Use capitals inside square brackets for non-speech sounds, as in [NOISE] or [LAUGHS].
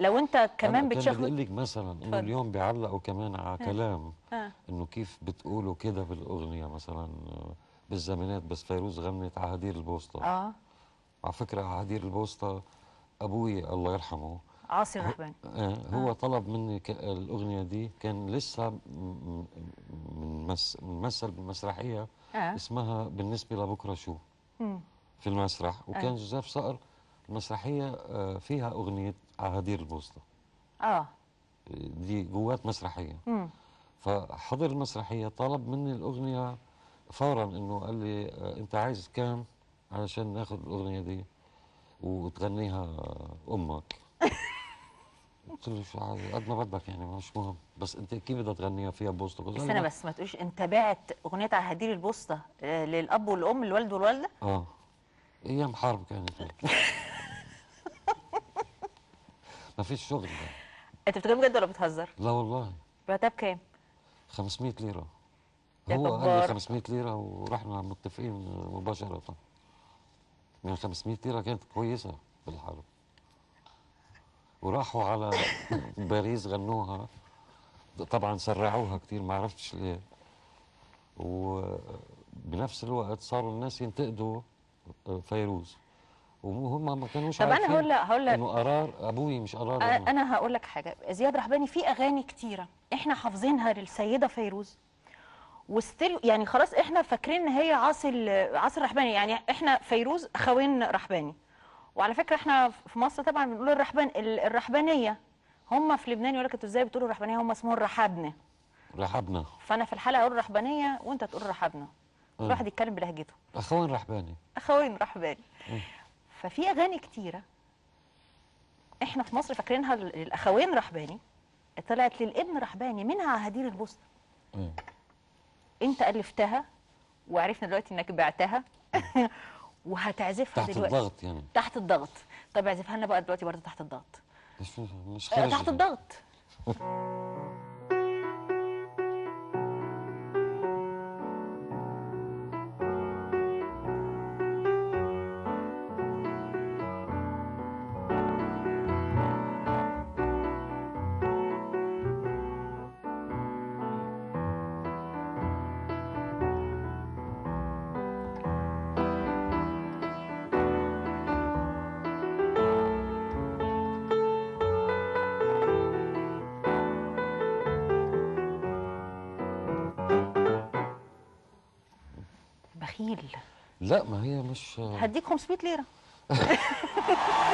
لو انت كمان بتشخص بقول لك مثلا انه اليوم بيعلقوا كمان على آه. كلام آه. انه كيف بتقولوا كده بالاغنيه مثلا بالزمانات بس فيروز غنت عهدير البوسطه اه على فكره عهدير البوسطه ابوي الله يرحمه عاصي الرحباني آه هو آه. طلب مني الاغنيه دي كان لسه ممثل بمسرحيه آه. اسمها بالنسبه لبكره شو مم. في المسرح آه. وكان آه. جوزيف صقر مسرحيه آه، فيها اغنيه عهادير البوسطه اه دي جوات مسرحيه مم. فحضر المسرحيه طلب مني الاغنيه فورا انه قال لي آه، انت عايز كام علشان ناخد الاغنيه دي وتغنيها امك [LAUGHS] قلت له قد ما بدك يعني مش مهم بس انت كيف بدها تغنيها فيها بوسطه بس انا بس ما تقولش انت بعت اغنيه على هدير البوسطه آه، للاب والام الوالد والوالده اه ايام حرب كانت [LAUGHS] ما فيش شغل ده انت بتتكلم بجد ولا بتهزر؟ لا والله مرتب كام؟ 500 ليره هو قال لي 500 ليره ورحنا متفقين مباشره يعني 500 ليره كانت كويسه بالحرب وراحوا على [LAUGHS] باريس غنوها طبعا سرعوها كتير ما عرفتش ليه وبنفس الوقت صاروا الناس ينتقدوا فيروز وهم ما كانوش طب انا هقول لك هقول لك انه قرار ابوي مش قرار انا, أنا هقول لك حاجه زياد رحباني في اغاني كتيره احنا حافظينها للسيده فيروز وستيل يعني خلاص احنا فاكرين ان هي عاصي عاصي الرحباني يعني احنا فيروز خوين رحباني وعلى فكره احنا في مصر طبعا بنقول الرحبان الرحبانيه هم في لبنان يقول لك انتوا ازاي بتقولوا الرحبانيه هم اسمهم الرحابنه رحبنا فانا في الحلقه اقول رحبانيه وانت تقول رحبنا كل أه. واحد يتكلم بلهجته اخوين رحباني اخوين رحباني أه. ففي اغاني كتيره احنا في مصر فاكرينها للاخوين رحباني طلعت للابن رحباني منها هدير البوسنه انت الفتها وعرفنا دلوقتي انك بعتها [LAUGHS] وهتعزفها تحت دلوقتي الضغط يعني تحت الضغط طب اعزفها لنا بقى دلوقتي برضه تحت الضغط مش مش تحت الضغط [LAUGHS] بخيل لا ما هي مش هديك 500 ليره [LAUGHS]